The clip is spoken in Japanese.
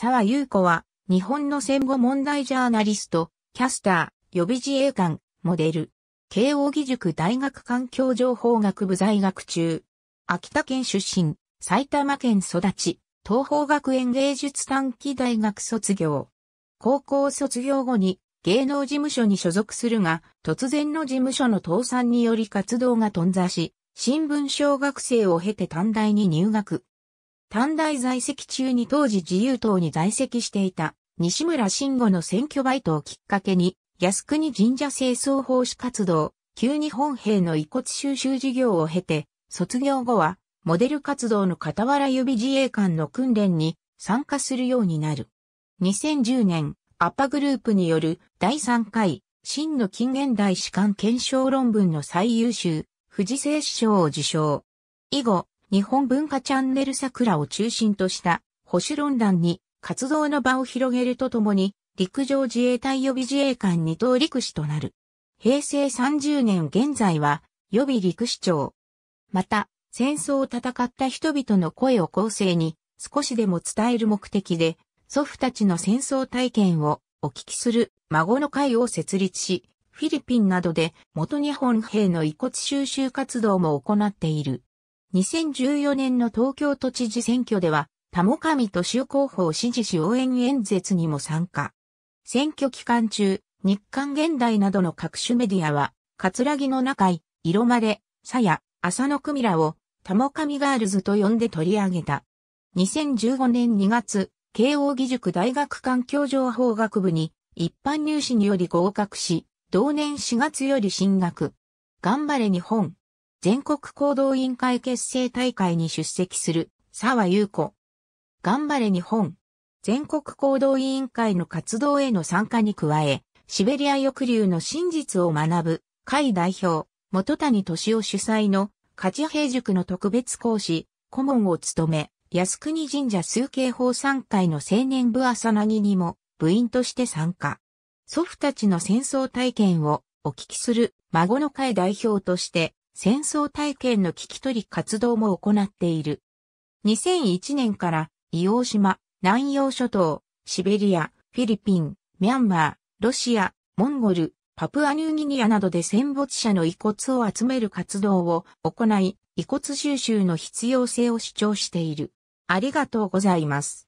沢優子は、日本の戦後問題ジャーナリスト、キャスター、予備自衛官、モデル、慶応義塾大学環境情報学部在学中、秋田県出身、埼玉県育ち、東方学園芸術短期大学卒業。高校卒業後に芸能事務所に所属するが、突然の事務所の倒産により活動が頓挫し、新聞小学生を経て短大に入学。短大在籍中に当時自由党に在籍していた西村慎吾の選挙バイトをきっかけに、靖国神社清掃奉仕活動、旧日本兵の遺骨収集事業を経て、卒業後は、モデル活動の傍ら予備自衛官の訓練に参加するようになる。2010年、アッパグループによる第3回、真の近現代史観検証論文の最優秀、富士製師賞を受賞。以後、日本文化チャンネル桜を中心とした保守論壇に活動の場を広げるとともに、陸上自衛隊予備自衛官二等陸士となる。平成30年現在は予備陸士長。また、戦争を戦った人々の声を後世に少しでも伝える目的で、祖父たちの戦争体験をお聞きする孫の会を設立し、フィリピンなどで元日本兵の遺骨収集活動も行っている。2014年の東京都知事選挙では、田母上都州候補を支持し応援演説にも参加。選挙期間中、日刊現代などの各種メディアは、葛城の中井、色まで、さや、浅野組らを、田母上ガールズと呼んで取り上げた。2015年2月、慶応義塾大学環境情報学部に、一般入試により合格し、同年4月より進学。頑張れ日本。全国行動委員会結成大会に出席する沢優子。頑張れ日本。全国行動委員会の活動への参加に加え、シベリア抑留の真実を学ぶ会代表、元谷敏夫主催の家事平塾の特別講師、顧問を務め、靖国神社数形法参会の青年部朝なぎにも部員として参加。祖父たちの戦争体験をお聞きする孫の会代表として戦争体験の聞き取り活動も行っている。2001年から伊黄島、南洋諸島、シベリア、フィリピン、ミャンマー、ロシア、モンゴル、パプアニューギニアなどで戦没者の遺骨を集める活動を行い、遺骨収集の必要性を主張している。ありがとうございます。